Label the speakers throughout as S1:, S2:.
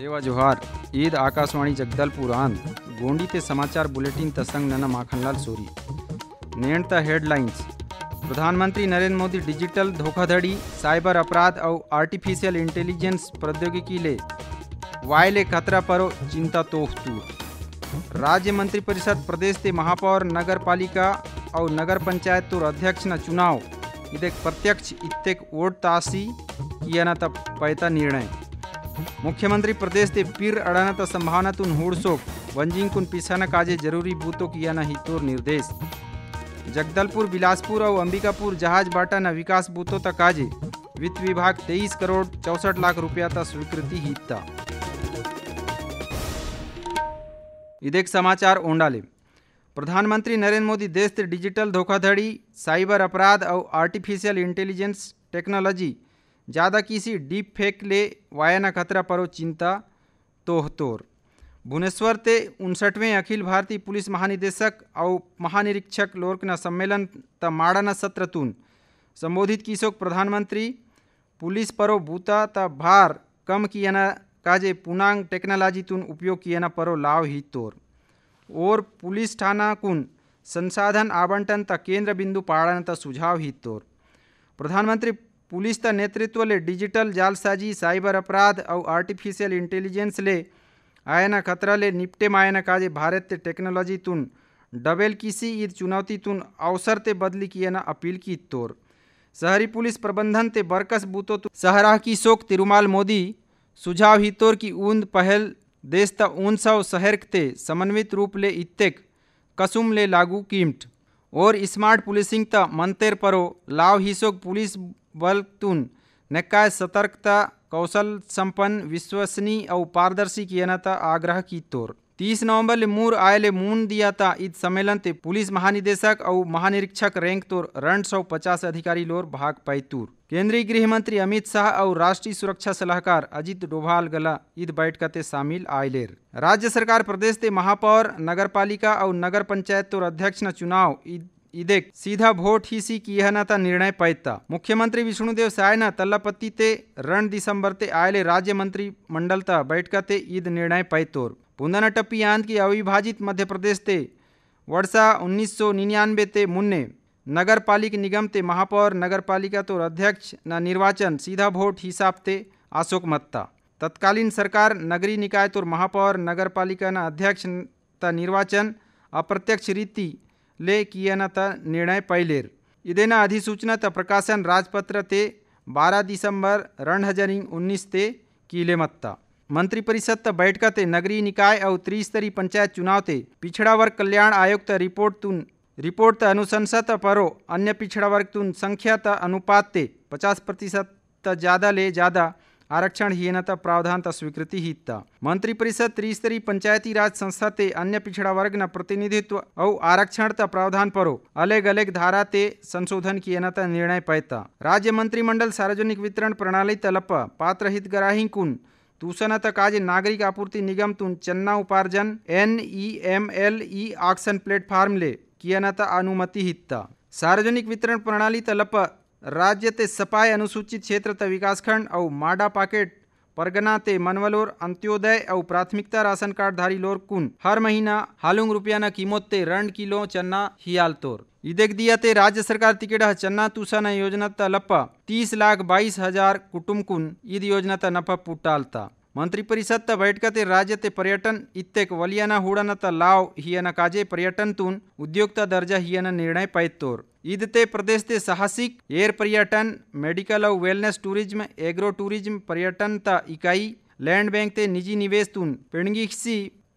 S1: सेवा जोहार ईद आकाशवाणी जगदलपुर आंध्र गोंडी ते समाचार बुलेटिन तसंग नना माखनलाल सूरी नेणता हेडलाइंस प्रधानमंत्री नरेंद्र मोदी डिजिटल धोखाधड़ी साइबर अपराध और आर्टिफिशियल इंटेलिजेंस प्रौद्योगिकी ले वायले खतरा परो चिंता तो तूर राज्य मंत्रिपरिषद प्रदेश के महापौर नगर पालिका और नगर पंचायत तुर अध्यक्ष न चुनाव इधेक प्रत्यक्ष इतक वोट तासी किया न तब पैता निर्णय मुख्यमंत्री प्रदेश पीर अड़ाना तो संभावना तुन પીર અડાનત સંભાવનાતુન હુડસોક વંજીંગકુન પીસાના કાજે જરૂરી બૂતો કિયાના હિતોર निर्देश जगदलपुर बिलासपुर और अंबिकापुर जहाज बाटा न विकास बूतो तक आज वित्त विभाग 23 करोड़ चौसठ लाख रुपया तक स्वीकृति हित इदेक समाचार ओंडाले प्रधानमंत्री नरेंद्र मोदी देश से डिजिटल धोखाधड़ी साइबर अपराध और आर्टिफिशियल इंटेलिजेंस टेक्नोलॉजी ज़्यादा किसी डीप फेक ले वायना खतरा परो चिंता तोहतोर भुवनेश्वर ते उनसठवें अखिल भारतीय पुलिस महानिदेशक और महानिरीक्षक लोकना सम्मेलन त माड़ाना तुन संबोधित किशोक प्रधानमंत्री पुलिस परो भूता त भार कम न काजे पुनांग टेक्नोलॉजी तुन उपयोग न परो लाभ ही तोर और पुलिस थाना कुन संसाधन आवंटन त केंद्र बिंदु पाड़न त सुझाव ही तोर प्रधानमंत्री पुलिस का नेतृत्व ले डिजिटल जालसाजी साइबर अपराध और आर्टिफिशियल इंटेलिजेंस ले आयना खतरा ले निपटे मायना काजे भारत ते टेक्नोलॉजी तुन डबेल किसी ईद चुनौती तुन अवसर ते बदली किए ना अपील की तोर शहरी पुलिस प्रबंधन ते बरकस बूतो सहरा की शोक तिरुमाल मोदी सुझाव ही तोर की ऊंद पहल देश त ऊन सौ शहर ते समन्वित रूप ले इतक कसुम ले लागू कीमट और स्मार्ट पुलिसिंग त मंतेर परो लाव हिशोक पुलिस वलतुन नक्काय सतर्कता कौशल संपन्न विश्वसनीय और पारदर्शी की था आग्रह की तौर तीस नवंबर ले मूर आय ले मून दिया था इस सम्मेलन ते पुलिस महानिदेशक और महानिरीक्षक रैंक तोर रण सौ पचास अधिकारी लोर भाग पाई तूर केंद्रीय गृह मंत्री अमित शाह और राष्ट्रीय सुरक्षा सलाहकार अजीत डोभाल गला ईद बैठक ते शामिल आयलेर राज्य सरकार प्रदेश ते महापौर नगर पालिका और नगर पंचायत तोर अध्यक्ष न चुनाव ईद सीधा की निर्णय ಸೀಧಾ मुख्यमंत्री विष्णुदेव साय न ಪೈತ ते रण दिसंबर ते आयले राज्य मंत्री मंडल ता बैठक ते ईद निर्णय पैतोर टप्पी आंध की अविभाजित मध्य प्रदेश ते वर्षा उन्नीस सौ ते मुन्ने नगर पालिक निगम ते महापौर नगर पालिका तो अध्यक्ष न निर्वाचन सीधा वोट हिसाब ते अशोक मत्ता तत्कालीन सरकार नगरी निकाय तो महापौर नगर पालिका न अध्यक्ष त निर्वाचन अप्रत्यक्ष रीति ले ಲೇ निर्णय ನಿರ್ಣಯ ಪೈಲೇರ್ अधिसूचना त प्रकाशन राजपत्र ते बारह दिसंबर रण हजार उन्नीस ते किले मत्ता मंत्रिपरिषद तक बैठक ते नगरीय निकाय और त्रिस्तरीय पंचायत चुनाव ते पिछड़ा वर्ग कल्याण आयोग त रिपोर्ट तुन रिपोर्ट त अनुशंसा त परो अन्य पिछड़ा वर्ग तुन संख्या त अनुपात ते पचास प्रतिशत त ज़्यादा ले ज़्यादा आरक्षण हीनता प्रावधान का स्वीकृति हित मंत्रिपरिषद त्रिस्तरीय पंचायती राज संस्था ते अन्य पिछड़ा वर्ग न प्रतिनिधित्व और आरक्षण त प्रावधान परो अलग अलग धारा ते संशोधन की न निर्णय पैता राज्य मंत्रिमंडल सार्वजनिक वितरण प्रणाली तलप पात्र ग्राही कुन दूसरा तक आज नागरिक आपूर्ति निगम तुन चन्ना उपार्जन N E M L E auction platform ले किया न अनुमति हित्ता सार्वजनिक वितरण प्रणाली तलप राज्य ते सपाई अनुसूचित क्षेत्र त विकासखंड और माडा पाकेट परगना ते मनवलोर अंत्योदय और प्राथमिकता राशन कार्ड धारी लोर कुन हर महीना हालुंग रुपया न कीमत ते रण किलो चन्ना हियाल तोर इदेक दिया ते राज्य सरकार तिकेड़ा चन्ना न योजना त लप्पा तीस लाख बाईस हजार कुटुम कुन ईद योजना त नफा पुटालता मंत्रिपरिषद मंत्रिपरिषदच्या ते राज्य ते पर्यटन इत्येक वलियाना हुडानाचा लाव हियाना काजे पर्यटन पर्यटनतून उद्योगता दर्जा हियाना निर्णय पैतोर ईद ते प्रदेश ते साहसिक एयर पर्यटन मेडिकल और वेलनेस टूरिज्म एग्रो टूरिज्म पर्यटन ता इकाई लैंड बैंक ते निजी निवेश निवेशतून पेणगी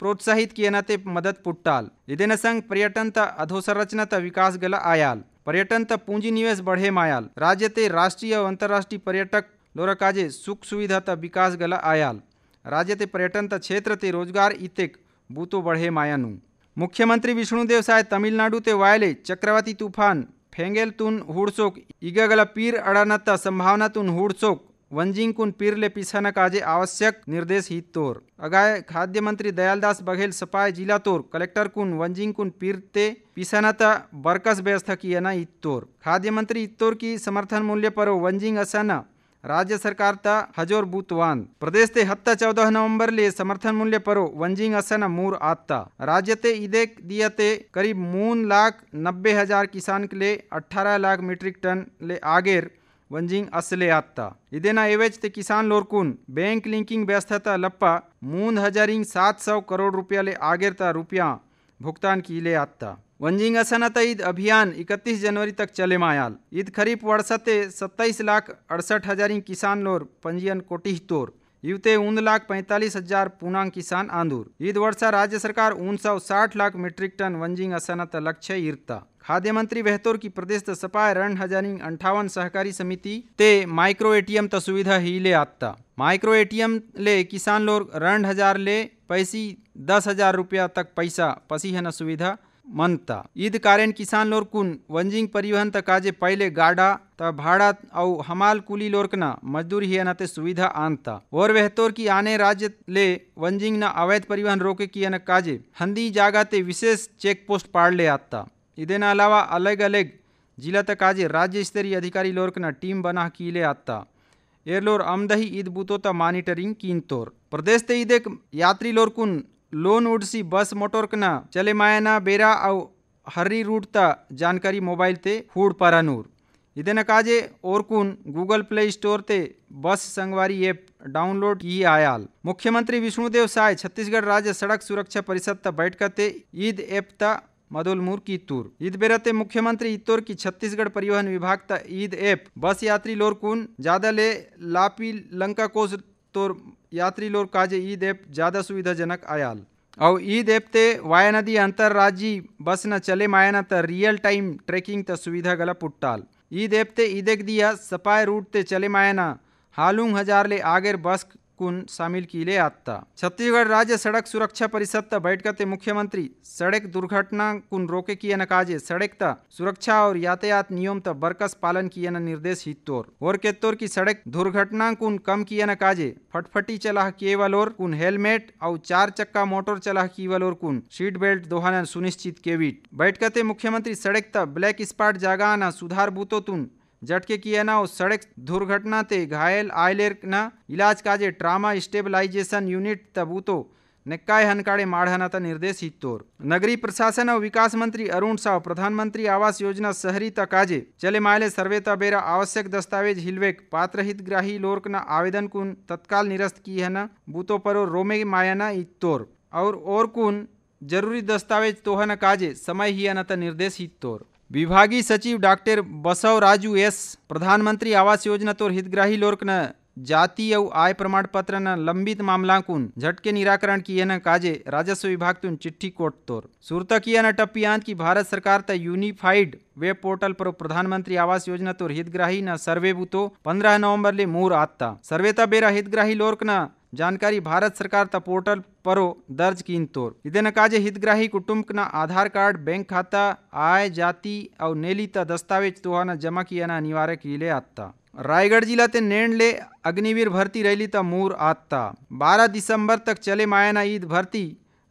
S1: प्रोत्साहित कियाना ते मदद पुट्टाल इदेना संग पर्यटन ता अधोसंरचना ता विकास गला आयाल पर्यटन त पूंजी निवेश बढ़े मायाल राज्य ते राष्ट्रीय और अंतर्राष्ट्रीय पर्यटक ದೋರ ಕಾಜೆ ಸುಖ સુવિધા ತ વિકાસગಲ આયાલ રાજ્ય તે પર્યટન ત ક્ષેત્ર તે રોજગાર ઇતેક બૂતો બઢે માયાનું મુખ્યમંત્રી વિષ્ણુદેવ સાહેબ તમિલનાડુ તે વાયલે ચક્રવાતી તુફાન ફેંગેલ તુન હુડસોક ઈગગલ પીર અડાનતા સંભાવના તુન હુડસોક વંજિંગકુન પીરલે પીસાના કાજે આવશ્યક નિર્દેશ હિત તોર અગાય ખાદ્ય મંત્રી દયાલદાસ બઘેલ સપાય જિલ્લા તોર કલેક્ટર કુન વંજિંગકુન પીરતે પીસાનાતા બરકસ વ્યસ્થ કિયાના હિત તોર ખાદ્य मंत्री इत्तोर की समर्थन मूल्य पर वंजिंग असाना राज्य सरकार त हजोर बूतवान प्रदेश ते हत्ता चौदह नवंबर ले समर्थन मूल्य पर वंजिंग असन मूर आता राज्य ते ईदे दियते करीब मून लाख नब्बे हजार किसान के लिए अठारह लाख मीट्रिक टन ले आगेर वंजिंग असले आता इदेना एवेज ते किसान लोरकुन बैंक लिंकिंग व्यवस्था लप्पा मून हजारिंग सात सौ करोड़ रुपया ले आगेर ता रुपया भुगतान की ले आता वंजिंग असनत ईद अभियान 31 जनवरी तक चले मायाल ईद खरीफ वर्षते सत्ताईस लाख अड़सठ हजारी किसान लोर पंजीयन कोटिह तोर युवते ऊन लाख पैंतालीस हजार पूनांग किसान आंदूर ईद वर्षा राज्य सरकार उन सौ साठ लाख मीट्रिक टन वंजिंग असनत लक्ष्य ईरता खाद्य मंत्री बेहतोर की प्रदेश सपा रण हजारिंग अंठावन सहकारी समिति ते माइक्रो एटीएम त सुविधा ही ले आता माइक्रो एटीएम ले किसान लोग रण हजार ले पैसी दस हजार रुपया तक पैसा पसी है न सुविधा मनता ईद कारण किसान लोर कुन वंजिंग परिवहन तक आज पहले गाड़ा तब भाड़ा और हमाल कुली लोरकना मजदूर ही अनाते सुविधा आनता और वेहतोर की आने राज्य ले वंजिंग न अवैध परिवहन रोके की अन काजे हंदी जागा ते विशेष चेक पोस्ट पाड़ ले आता न अलावा अलग अलग जिला तक आज राज्य स्तरीय अधिकारी लोरकना टीम बना ले आता एरलोर अमदही ईद बूतो त मॉनिटरिंग कीन तोर प्रदेश ते एक यात्री लोरकुन लोन उडसी बस मोटोर्कना चले मायना बेरा और हर्री रूट ता जानकारी मोबाइल ते हूड़ पारानूर काजे और कुन गूगल प्ले स्टोर ते बस संगवारी ऐप डाउनलोड की आयाल मुख्यमंत्री विष्णुदेव साय छत्तीसगढ़ राज्य सड़क सुरक्षा परिषद ता बैठ ते ईद ऐप ता मदोलमूर की तूर ईद ते मुख्यमंत्री इतोर की छत्तीसगढ़ परिवहन विभाग ता ईद ऐप बस यात्री लोरकुन ज्यादा ले लापी लंका कोस तोर यात्री लोग काजे ईद ऐप ज़्यादा सुविधाजनक आयाल और ईद ऐप ते वाया नदी अंतर्राज्यी बस न चले माया ना रियल टाइम ट्रैकिंग त सुविधा गला पुट्टाल ईद ऐप ते ईदेक दिया सपाय रूट ते चले माया ना हालूंग हजार ले आगेर बस कुन शामिल ले आता छत्तीसगढ़ राज्य सड़क सुरक्षा परिषद त बैठक ते मुख्यमंत्री सड़क दुर्घटना कुन रोके किए न काजे सड़क त सुरक्षा और यातायात नियम त बरकस पालन किए न निर्देश हितोर और तोर की सड़क दुर्घटना कुन कम किए न काजे फटफटी चला केवल और कुन हेलमेट और चार चक्का मोटर की केवल और कुन सीट बेल्ट दोहाना सुनिश्चित केविट बैठक ते मुख्यमंत्री सड़क त ब्लैक स्पॉट जागाना सुधार बूतो तुन झटके उस सड़क दुर्घटना ते घायल आयलेर न इलाज काजे ट्रामा स्टेबलाइजेशन यूनिट तबूतो निकाय हनकाड़े माढ़ना था निर्देश तोर नगरीय प्रशासन और विकास मंत्री अरुण साव प्रधानमंत्री आवास योजना शहरी आजे चले माले सर्वे तबेरा आवश्यक दस्तावेज हिलवेक पात्र हितग्राही लोर्क न आवेदन कुन तत्काल निरस्त की है न बूतों पर रोमे मायाना तोर और और कुन जरूरी दस्तावेज तोहन काजे समय ही अनत निर्देश तोर विभागीय सचिव डॉक्टर बसवराजू एस प्रधानमंत्री आवास योजना तोर हितग्राही लोर्क न जाति और आय प्रमाण पत्र न लंबित मामलाकुन झटके निराकरण किए न काजे राजस्व विभाग तुन चिट्ठी कोट तोर सुरत किया न टप्पियांत की भारत सरकार त यूनिफाइड वेब पोर्टल पर प्रधानमंत्री आवास योजना तोर हितग्राही न सर्वे बुतो पंद्रह नवम्बर ले मोर आता सर्वे तबेरा हितग्राही लोर्क न जानकारी भारत सरकार त पोर्टल परो दर्ज कीन तोर इदेन काजे हितग्राही कुटुंब न आधार कार्ड बैंक खाता आय जाति और नेली त दस्तावेज तुहाना जमा किया अनिवार्य किले आता रायगढ़ जिला ते नैंड ले अग्निवीर भर्ती रैली त मूर आता बारह दिसंबर तक चले मायना ईद भर्ती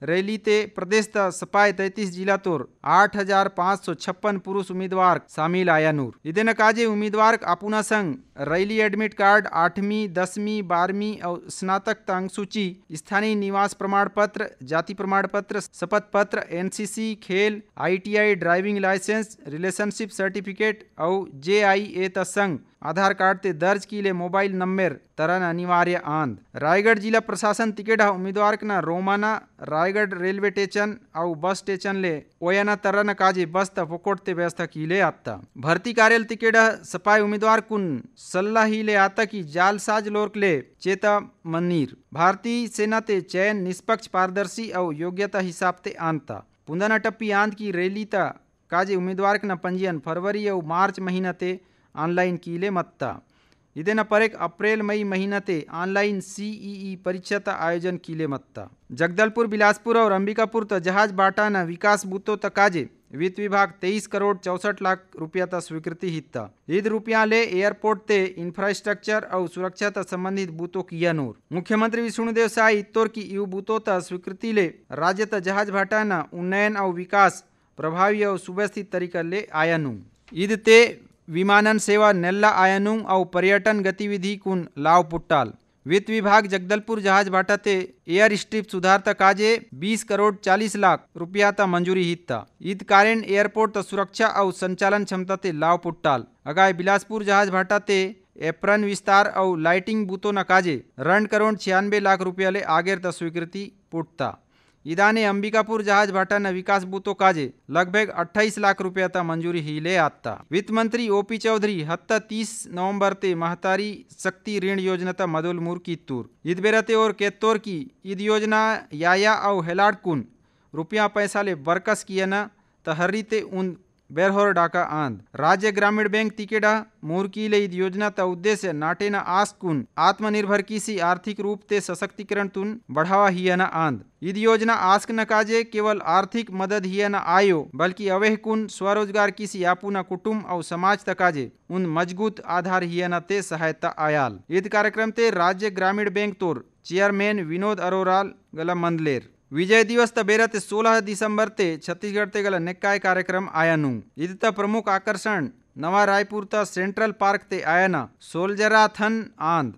S1: रैली ते प्रदेश द सपाय तैतीस जिला तोर आठ हजार पाँच सौ छप्पन पुरुष उम्मीदवार शामिल आया नूर इधन काजे उम्मीदवार अपना संग रैली एडमिट कार्ड आठवीं दसवीं बारहवीं और स्नातक तंग सूची स्थानीय निवास प्रमाण पत्र जाति प्रमाण पत्र शपथ पत्र एनसीसी खेल ITI driving license relationship certificate और जे आई ए संग आधार कार्ड ते दर्ज कीले मोबाइल नंबर तरन अनिवार्य आंद रायगढ़ जिला प्रशासन तिकेडा उम्मीदवार ना रोमाना रायगढ़ रेलवे स्टेशन और बस स्टेशन ले ओयाना तरन काजे बस्त ते व्यवस्था कीले आता भर्ती कार्यालय तिकेडा सपाई उम्मीदवार कुन सल्ला ही ले आता की जालसाज लोरक ले चेता मनीर भारतीय सेना ते चयन निष्पक्ष पारदर्शी औ योग्यता हिसाब ते आंता पुंदना टप्पी आंद की रैली ता काजे उम्मीदवार ना पंजीयन फरवरी औ मार्च महीना ते ಆನ್ಲೈನ್ ಕೀಲೆ ಮತ್ತ ಇದೆನ ಪರೇಕ್ ಅಪ್ರೇಲ್ ಮೈ ಮಹಿನತೆ ಆನ್ಲೈನ್ ಸಿಇಇ ಪರೀಕ್ಷತ आयोजन ಕೀಲೆ मत्ता जगदलपुर बिलासपुर और अंबिकापुर तो जहाज न विकास बूथों तक काजे वित्त विभाग तेईस करोड़ चौसठ लाख रुपया तक स्वीकृति हित ईद रुपया ले एयरपोर्ट ते इंफ्रास्ट्रक्चर और सुरक्षा तक संबंधित बूथों की नूर मुख्यमंत्री विष्णुदेव साई इतोर की यू बूथों तक स्वीकृति ले राज्य तक जहाज बाटाना उन्नयन और विकास प्रभावी और सुव्यवस्थित तरीका ले आया नू ईद ते विमानन सेवा नेल्ला आयनुंग और पर्यटन गतिविधि कुन लाव पुट्टाल वित्त विभाग जगदलपुर जहाज भाटाते एयर स्ट्रिप सुधारता काजे 20 करोड़ 40 लाख रुपया ता मंजूरी हित्ता ईद कारण एयरपोर्ट सुरक्षा और संचालन क्षमता ते लाव पुट्टाल अगाय बिलासपुर जहाज भाटाते एप्रन विस्तार और लाइटिंग बूथों न काजे रण करोड़ छियानबे लाख रुपया ले आगेर स्वीकृति पुटता ಇದಾನೆ अंबिकापुर जहाज भाटा विकास बूतो काजे लगभग 28 लाख रुपया ता मंजूरी ले आता वित्त मंत्री ओपी चौधरी हत्ता 30 नवंबर ते महतारी शक्ति ऋण योजना ता मदुल मूर की तूर ईद बेरते और केतोर की ईद योजना याया और हेलाड कुन रुपया पैसा ले बरकस किया न तहरी ते उन ಬೆರ್ಹೋರ್ ಡಾಕಾ ಆಂದ್ ರಾಜ್ಯ ಗ್ರಾಮೀಣ ಬ್ಯಾಂಕ್ ले योजना का उद्देश्य नाटे न आस कुन आत्मनिर्भर किसी आर्थिक रूप से सशक्तिकरण तुन बढ़ावा न आंद इध योजना आस्क न काजे केवल आर्थिक मदद न आयो बल्कि अवेह कुन स्वरोजगार किसी न कुटुम्ब और समाज तकाजे उन मजबूत आधार न ते सहायता आयाल इध कार्यक्रम ते राज्य ग्रामीण बैंक तोर चेयरमैन विनोद अरोराल गला मंदलेर विजय ವಿಜಯ ದಿವಸದ ಬೇರತೆ ಸೋಲಹ ದಿಸಂಬರ್ತೆ ಛತ್ತೀಸ್ಗಢತೆಗಳ ನೆಕ್ಕಾಯ ಕಾರ್ಯಕ್ರಮ ಆಯನು ಇದಿತ प्रमुख आकर्षण नवा रायपुर त सेंट्रल पार्क ते न सोल्जराथन आंद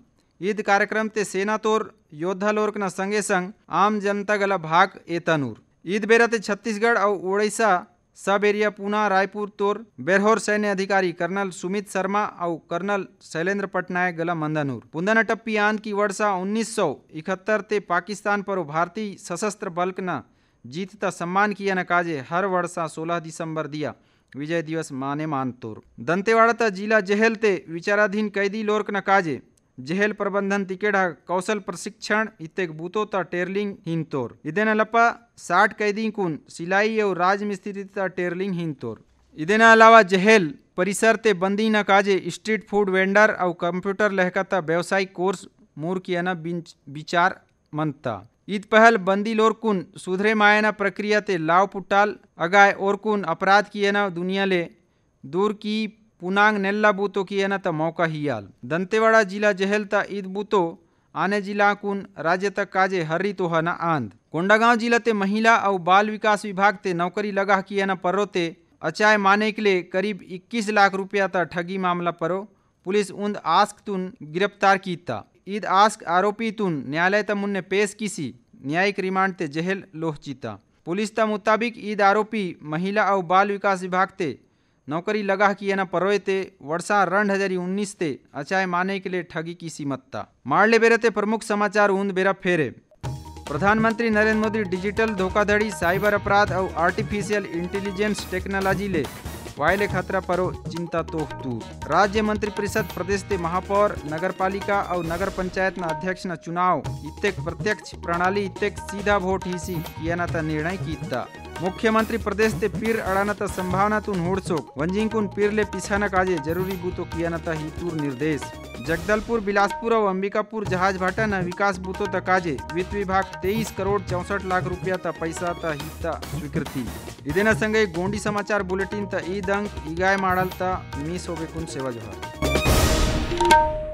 S1: ईद कार्यक्रम ते सेना तोर योद्धा लोर्क न संगे संग आम जनता गला भाग एतनूर ईद बेरा ते छत्तीसगढ़ और उड़ीसा सब एरिया पूना रायपुर तोर बेरहोर सैन्य अधिकारी कर्नल सुमित शर्मा और कर्नल शैलेंद्र पटनायक गला मंदनूर पुंदन टप्पी आंध की वर्षा उन्नीस सौ इकहत्तर ते पाकिस्तान पर भारतीय सशस्त्र बल न जीतता सम्मान किया नकाजे हर वर्षा सोलह दिसंबर दिया विजय दिवस माने मानतोर दंतेवाड़ा जिला जहल ते विचाराधीन कैदी न नकाजे ಜೆಹೆಲ್ प्रबंधन ತಿಕೆಡ कौशल प्रशिक्षण इतक बूतो ता टेरलिंग हिंतोर इदेन लपा साठ कैदी कुन सिलाई और राजमिस्त्री में स्थित ता टेरलिंग हिंतोर इदेन अलावा जहेल परिसर ते बंदी न काजे स्ट्रीट फूड वेंडर और कंप्यूटर लहकता व्यवसायिक कोर्स मूर की अन विचार मनता ईद पहल बंदी लोर कुन सुधरे मायना प्रक्रिया ते लाव पुटाल अगाय और कुन अपराध किए न दुनिया ले दूर की पुनांग नेल्ला बूतो कियेन त मौका हियाल दंतेवाड़ा जिला जहल ता ईद बूतो आने जिला कुन राज्य तक काजे हरी तो न आंध कोंडागांव जिला ते महिला और बाल विकास विभाग ते नौकरी लगा परो ते अचाय माने के लिए करीब 21 लाख रुपया ता ठगी मामला परो पुलिस उन्द आस्क तुन गिरफ्तार की था ईद आस्क आरोपी तुन न्यायालय तमुन ने पेश किसी न्यायिक रिमांड ते जहल लोह जीता पुलिस ता मुताबिक ईद आरोपी महिला और बाल विकास विभाग ते नौकरी लगा कि ना ते वर्षा रण हजारी उन्नीस ते अचाए माने के लिए ठगी की सीमत्ता मारले ते प्रमुख समाचार ऊंद बेरा फेरे प्रधानमंत्री नरेंद्र मोदी डिजिटल धोखाधड़ी साइबर अपराध और आर्टिफिशियल इंटेलिजेंस टेक्नोलॉजी ले वायले खतरा परो चिंता तो दूर राज्य मंत्री परिषद प्रदेश के महापौर नगर पालिका और नगर पंचायत न अध्यक्ष न चुनाव इतक प्रत्यक्ष प्रणाली इतक सीधा वोट ही सी किया निर्णय कीता मुख्यमंत्री प्रदेश ते पीर अड़ाना મુખ્યમંત્રી પ્રદેશતે પીર અડાનતા સંભાવનાતું હોડસોક વંજિંગકુન काजे जरूरी बूतो किया બૂતો કિયાનતા હિતુર निर्देश जगदलपुर बिलासपुर और अंबिकापुर जहाज भाटा न विकास बूतो तक आजे वित्त विभाग तेईस करोड़ चौसठ लाख रुपया ता पैसा त हित स्वीकृति इदेना संगे गोंडी समाचार बुलेटिन ता ई दंग ईगाय माडल ता मिस होगे कुन सेवा जोहर